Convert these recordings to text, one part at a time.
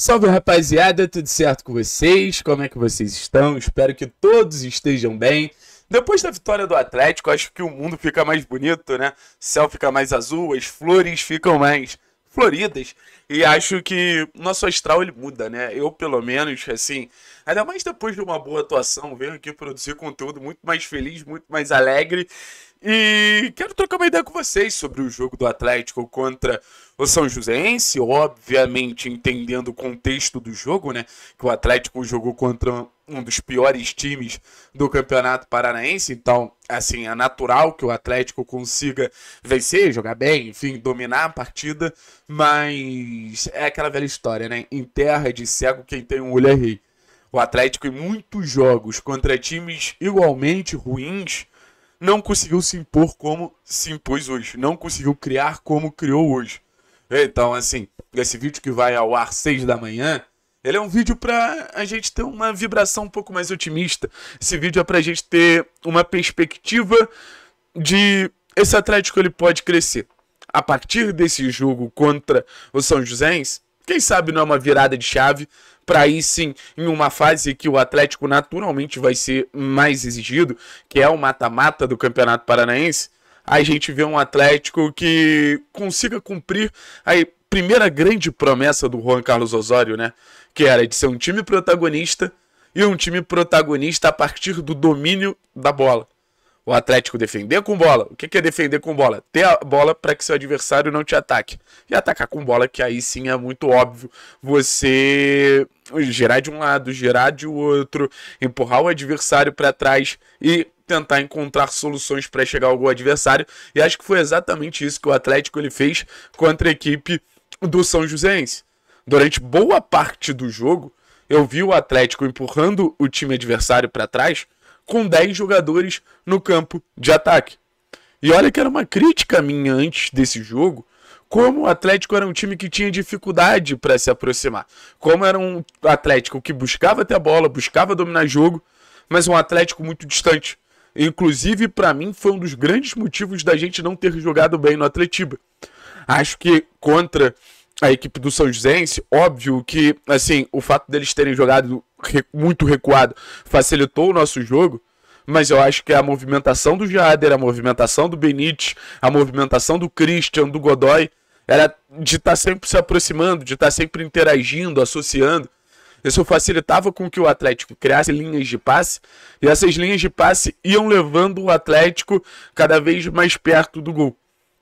Salve rapaziada, tudo certo com vocês? Como é que vocês estão? Espero que todos estejam bem. Depois da vitória do Atlético, acho que o mundo fica mais bonito, né? O céu fica mais azul, as flores ficam mais floridas. E acho que nosso astral ele muda, né? Eu, pelo menos, assim, ainda mais depois de uma boa atuação, venho aqui produzir conteúdo muito mais feliz, muito mais alegre. E quero trocar uma ideia com vocês sobre o jogo do Atlético contra o São Joséense, obviamente entendendo o contexto do jogo, né? Que o Atlético jogou contra um dos piores times do Campeonato Paranaense, então, assim, é natural que o Atlético consiga vencer, jogar bem, enfim, dominar a partida, mas é aquela velha história, né? Em terra de cego, quem tem um olho é rei. O Atlético, em muitos jogos contra times igualmente ruins, não conseguiu se impor como se impôs hoje, não conseguiu criar como criou hoje. É, então, assim, esse vídeo que vai ao ar 6 da manhã, ele é um vídeo para a gente ter uma vibração um pouco mais otimista. Esse vídeo é para a gente ter uma perspectiva de esse Atlético ele pode crescer. A partir desse jogo contra o São Joséense, quem sabe não é uma virada de chave, para aí sim, em uma fase que o Atlético naturalmente vai ser mais exigido, que é o mata-mata do Campeonato Paranaense, a gente vê um Atlético que consiga cumprir a primeira grande promessa do Juan Carlos Osório, né? Que era de ser um time protagonista e um time protagonista a partir do domínio da bola o Atlético defender com bola. O que é defender com bola? Ter a bola para que seu adversário não te ataque. E atacar com bola, que aí sim é muito óbvio. Você gerar de um lado, gerar de outro, empurrar o adversário para trás e tentar encontrar soluções para chegar ao gol adversário. E acho que foi exatamente isso que o Atlético ele fez contra a equipe do São Joséense. Durante boa parte do jogo, eu vi o Atlético empurrando o time adversário para trás com 10 jogadores no campo de ataque. E olha que era uma crítica minha antes desse jogo, como o Atlético era um time que tinha dificuldade para se aproximar. Como era um Atlético que buscava ter a bola, buscava dominar jogo, mas um Atlético muito distante. Inclusive, para mim, foi um dos grandes motivos da gente não ter jogado bem no Atletiba. Acho que contra a equipe do São Joséense, óbvio que, assim, o fato deles terem jogado muito recuado facilitou o nosso jogo, mas eu acho que a movimentação do Jader, a movimentação do Benítez, a movimentação do Christian, do Godoy, era de estar tá sempre se aproximando, de estar tá sempre interagindo, associando. Isso facilitava com que o Atlético criasse linhas de passe, e essas linhas de passe iam levando o Atlético cada vez mais perto do gol.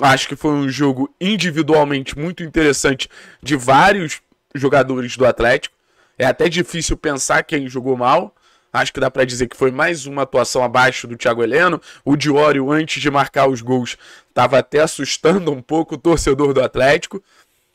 Acho que foi um jogo individualmente muito interessante de vários jogadores do Atlético. É até difícil pensar quem jogou mal. Acho que dá para dizer que foi mais uma atuação abaixo do Thiago Heleno. O Diório, antes de marcar os gols, estava até assustando um pouco o torcedor do Atlético.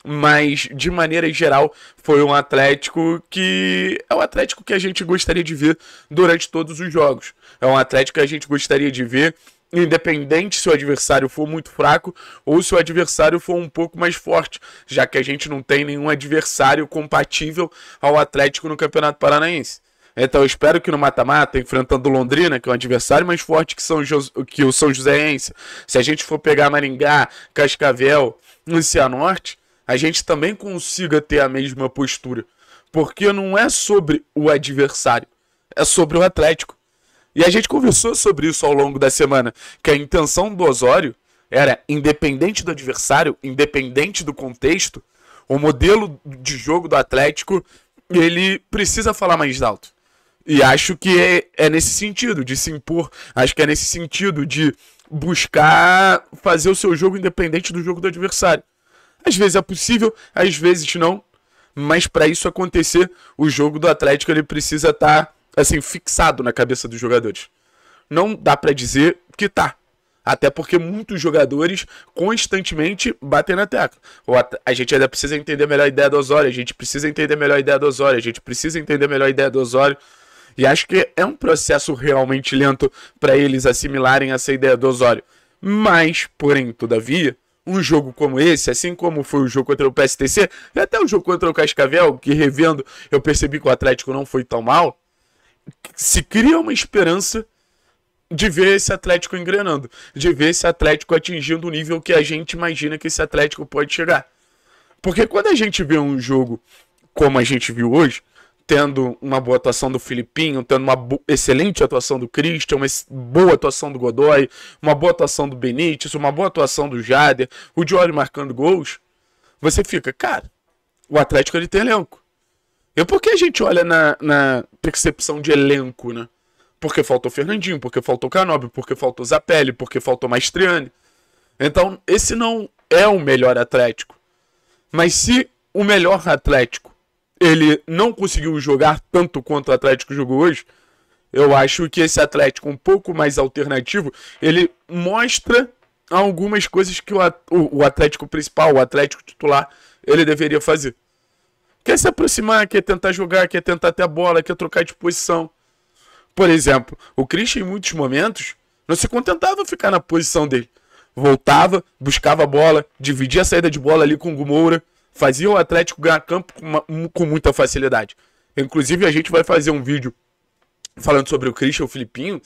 Mas, de maneira geral, foi um Atlético que é o Atlético que a gente gostaria de ver durante todos os jogos. É um Atlético que a gente gostaria de ver independente se o adversário for muito fraco ou se o adversário for um pouco mais forte, já que a gente não tem nenhum adversário compatível ao Atlético no Campeonato Paranaense. Então eu espero que no mata-mata, enfrentando Londrina, que é um adversário mais forte que, São jo que o São Joséense, se a gente for pegar Maringá, Cascavel, Norte, a gente também consiga ter a mesma postura. Porque não é sobre o adversário, é sobre o Atlético. E a gente conversou sobre isso ao longo da semana, que a intenção do Osório era, independente do adversário, independente do contexto, o modelo de jogo do Atlético, ele precisa falar mais alto. E acho que é, é nesse sentido, de se impor, acho que é nesse sentido de buscar fazer o seu jogo independente do jogo do adversário. Às vezes é possível, às vezes não, mas para isso acontecer, o jogo do Atlético ele precisa estar tá assim, fixado na cabeça dos jogadores. Não dá para dizer que tá. Até porque muitos jogadores constantemente batem na tecla. a gente ainda precisa entender melhor a ideia do Osório, a gente precisa entender melhor a ideia do Osório, a gente precisa entender melhor a ideia do Osório. E acho que é um processo realmente lento para eles assimilarem essa ideia do Osório. Mas, porém, todavia, um jogo como esse, assim como foi o jogo contra o PSTC, e até o jogo contra o Cascavel, que revendo eu percebi que o Atlético não foi tão mal, se cria uma esperança de ver esse Atlético engrenando, de ver esse Atlético atingindo o nível que a gente imagina que esse Atlético pode chegar. Porque quando a gente vê um jogo como a gente viu hoje, tendo uma boa atuação do Filipinho, tendo uma excelente atuação do Christian, uma boa atuação do Godoy, uma boa atuação do Benítez, uma boa atuação do Jader, o Diori marcando gols, você fica, cara, o Atlético ele tem elenco. É porque a gente olha na, na percepção de elenco, né? Porque faltou Fernandinho, porque faltou Canobi, porque faltou Zapelli, porque faltou Maestriani. Então, esse não é o melhor Atlético. Mas se o melhor Atlético ele não conseguiu jogar tanto quanto o Atlético jogou hoje, eu acho que esse Atlético um pouco mais alternativo, ele mostra algumas coisas que o, o Atlético principal, o Atlético titular, ele deveria fazer. Quer se aproximar, quer tentar jogar, quer tentar ter a bola, quer trocar de posição. Por exemplo, o Christian, em muitos momentos, não se contentava em ficar na posição dele. Voltava, buscava a bola, dividia a saída de bola ali com o Gumoura, fazia o Atlético ganhar campo com, uma, com muita facilidade. Inclusive, a gente vai fazer um vídeo falando sobre o Christian e o Filipinho,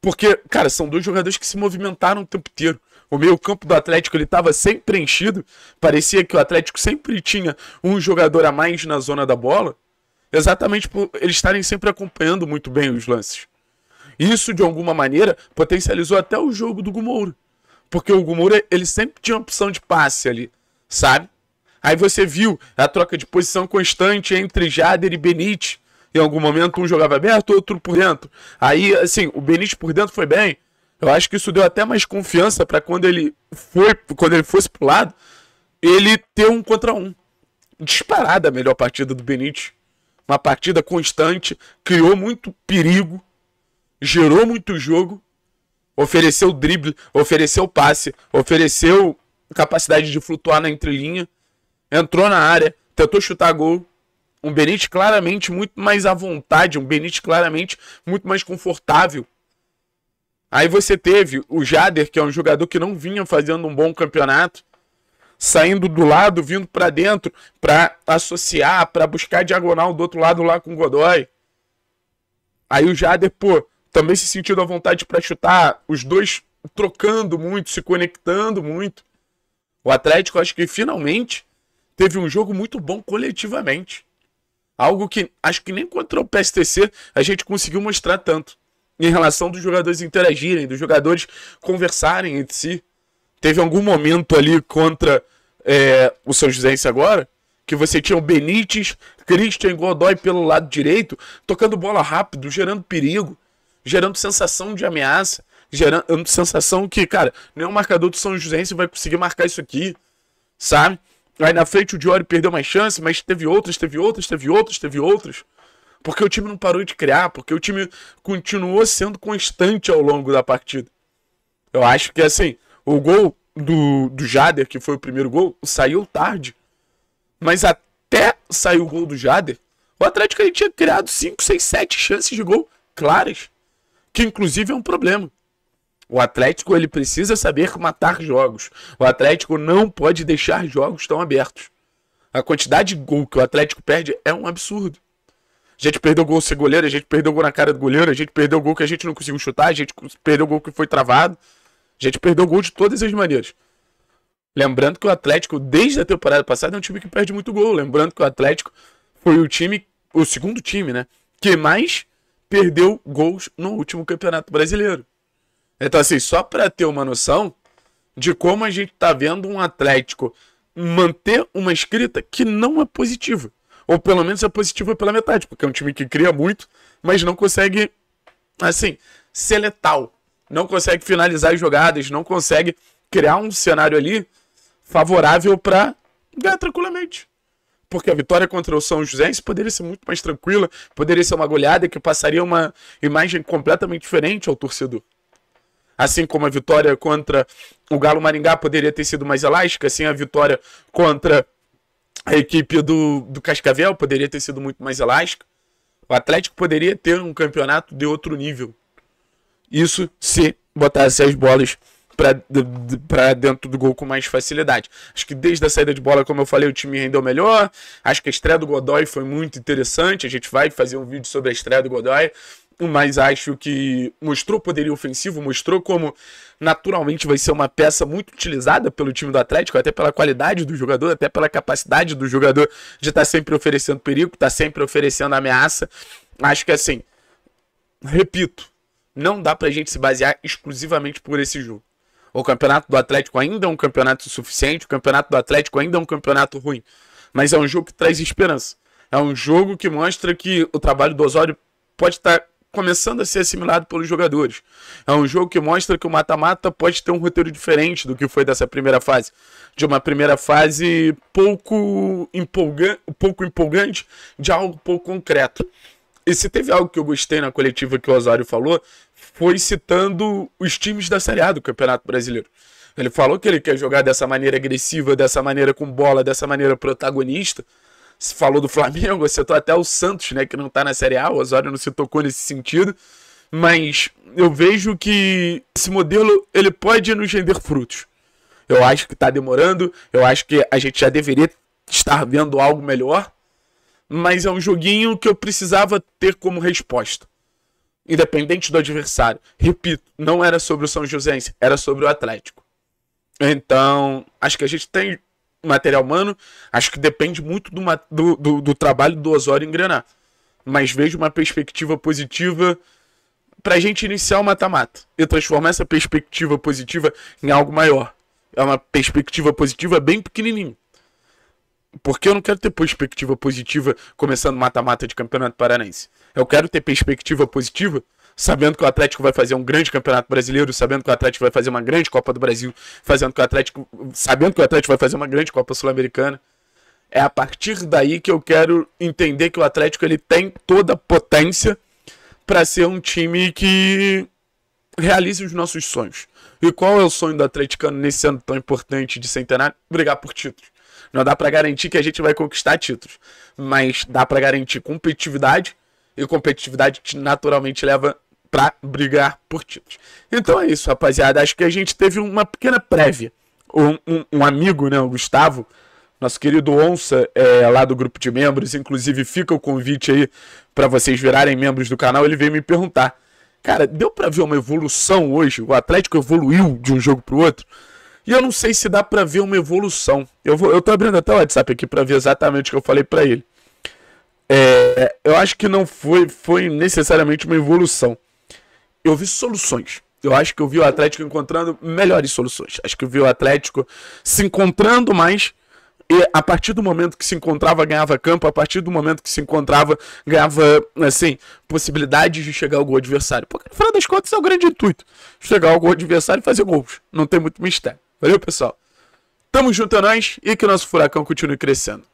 porque, cara, são dois jogadores que se movimentaram o tempo inteiro. O meio campo do Atlético ele estava sempre preenchido. Parecia que o Atlético sempre tinha um jogador a mais na zona da bola. Exatamente por eles estarem sempre acompanhando muito bem os lances. Isso, de alguma maneira, potencializou até o jogo do Gumoura. Porque o Gumoura, ele sempre tinha uma opção de passe ali, sabe? Aí você viu a troca de posição constante entre Jader e Benite, Em algum momento um jogava aberto, outro por dentro. Aí, assim, o Benite por dentro foi bem, eu acho que isso deu até mais confiança para quando ele foi, quando ele fosse pro lado, ele ter um contra um. Disparada a melhor partida do Benítez. Uma partida constante, criou muito perigo, gerou muito jogo, ofereceu drible, ofereceu passe, ofereceu capacidade de flutuar na entrelinha, entrou na área, tentou chutar gol. Um Benítez claramente muito mais à vontade, um Benítez claramente muito mais confortável Aí você teve o Jader, que é um jogador que não vinha fazendo um bom campeonato, saindo do lado, vindo para dentro, para associar, para buscar diagonal do outro lado lá com o Godoy. Aí o Jader, pô, também se sentindo à vontade para chutar, os dois trocando muito, se conectando muito. O Atlético, acho que finalmente teve um jogo muito bom coletivamente. Algo que acho que nem contra o PSTC a gente conseguiu mostrar tanto em relação dos jogadores interagirem, dos jogadores conversarem entre si. Teve algum momento ali contra é, o São José agora que você tinha o Benítez, Christian Godoy pelo lado direito, tocando bola rápido, gerando perigo, gerando sensação de ameaça, gerando sensação que, cara, nenhum é marcador do São José vai conseguir marcar isso aqui, sabe? Aí na frente o Diori perdeu mais chance, mas teve outras, teve outras, teve outras, teve outras. Porque o time não parou de criar, porque o time continuou sendo constante ao longo da partida. Eu acho que, assim, o gol do, do Jader, que foi o primeiro gol, saiu tarde. Mas até sair o gol do Jader, o Atlético ele tinha criado 5, 6, 7 chances de gol claras. Que, inclusive, é um problema. O Atlético ele precisa saber matar jogos. O Atlético não pode deixar jogos tão abertos. A quantidade de gol que o Atlético perde é um absurdo. A gente perdeu gol sem goleiro, a gente perdeu gol na cara do goleiro, a gente perdeu gol que a gente não conseguiu chutar, a gente perdeu gol que foi travado. A gente perdeu gol de todas as maneiras. Lembrando que o Atlético, desde a temporada passada, é um time que perde muito gol. Lembrando que o Atlético foi o time, o segundo time, né? Que mais perdeu gols no último Campeonato Brasileiro. Então, assim, só para ter uma noção de como a gente tá vendo um Atlético manter uma escrita que não é positiva. Ou pelo menos é positivo pela metade, porque é um time que cria muito, mas não consegue, assim, ser letal. Não consegue finalizar as jogadas, não consegue criar um cenário ali favorável para ganhar tranquilamente. Porque a vitória contra o São José poderia ser muito mais tranquila, poderia ser uma goleada que passaria uma imagem completamente diferente ao torcedor. Assim como a vitória contra o Galo Maringá poderia ter sido mais elástica, assim a vitória contra a equipe do, do Cascavel poderia ter sido muito mais elástica. O Atlético poderia ter um campeonato de outro nível. Isso se botasse as bolas para dentro do gol com mais facilidade. Acho que desde a saída de bola, como eu falei, o time rendeu melhor. Acho que a estreia do Godoy foi muito interessante. A gente vai fazer um vídeo sobre a estreia do Godoy mas acho que mostrou poderio ofensivo, mostrou como naturalmente vai ser uma peça muito utilizada pelo time do Atlético, até pela qualidade do jogador, até pela capacidade do jogador de estar tá sempre oferecendo perigo, estar tá sempre oferecendo ameaça. Acho que assim, repito, não dá pra gente se basear exclusivamente por esse jogo. O campeonato do Atlético ainda é um campeonato suficiente, o campeonato do Atlético ainda é um campeonato ruim, mas é um jogo que traz esperança. É um jogo que mostra que o trabalho do Osório pode estar tá começando a ser assimilado pelos jogadores. É um jogo que mostra que o mata-mata pode ter um roteiro diferente do que foi dessa primeira fase. De uma primeira fase pouco, empolga pouco empolgante, de algo pouco concreto. E se teve algo que eu gostei na coletiva que o Osório falou, foi citando os times da Série A do Campeonato Brasileiro. Ele falou que ele quer jogar dessa maneira agressiva, dessa maneira com bola, dessa maneira protagonista se falou do Flamengo, citou até o Santos, né? Que não tá na Série A, o Osório não se tocou nesse sentido. Mas eu vejo que esse modelo ele pode nos render frutos. Eu acho que tá demorando, eu acho que a gente já deveria estar vendo algo melhor. Mas é um joguinho que eu precisava ter como resposta independente do adversário. Repito, não era sobre o São Joséense, era sobre o Atlético. Então, acho que a gente tem material humano, acho que depende muito do, do, do, do trabalho do Osório engrenar. Mas vejo uma perspectiva positiva para a gente iniciar o mata-mata e transformar essa perspectiva positiva em algo maior. É uma perspectiva positiva bem pequenininha. Porque eu não quero ter perspectiva positiva começando mata-mata de Campeonato Paranense. Eu quero ter perspectiva positiva sabendo que o Atlético vai fazer um grande campeonato brasileiro, sabendo que o Atlético vai fazer uma grande Copa do Brasil, fazendo que o Atlético, sabendo que o Atlético vai fazer uma grande Copa Sul-Americana. É a partir daí que eu quero entender que o Atlético ele tem toda a potência para ser um time que realize os nossos sonhos. E qual é o sonho do atleticano nesse ano tão importante de centenário? Brigar por títulos. Não dá para garantir que a gente vai conquistar títulos, mas dá para garantir competitividade e competitividade naturalmente leva para brigar por títulos. Então é isso, rapaziada. Acho que a gente teve uma pequena prévia. Um, um, um amigo, né, o Gustavo, nosso querido Onça, é, lá do grupo de membros, inclusive fica o convite aí para vocês virarem membros do canal, ele veio me perguntar. Cara, deu para ver uma evolução hoje? O Atlético evoluiu de um jogo para o outro? E eu não sei se dá para ver uma evolução. Eu vou, eu tô abrindo até o WhatsApp aqui para ver exatamente o que eu falei para ele. É, eu acho que não foi, foi necessariamente uma evolução eu vi soluções. Eu acho que eu vi o Atlético encontrando melhores soluções. Acho que eu vi o Atlético se encontrando mais. E a partir do momento que se encontrava, ganhava campo. A partir do momento que se encontrava, ganhava, assim, possibilidades de chegar ao gol adversário. Porque, no final das contas, é o grande intuito. Chegar ao gol adversário e fazer gols. Não tem muito mistério. Valeu, pessoal? Tamo junto a é nós e que o nosso furacão continue crescendo.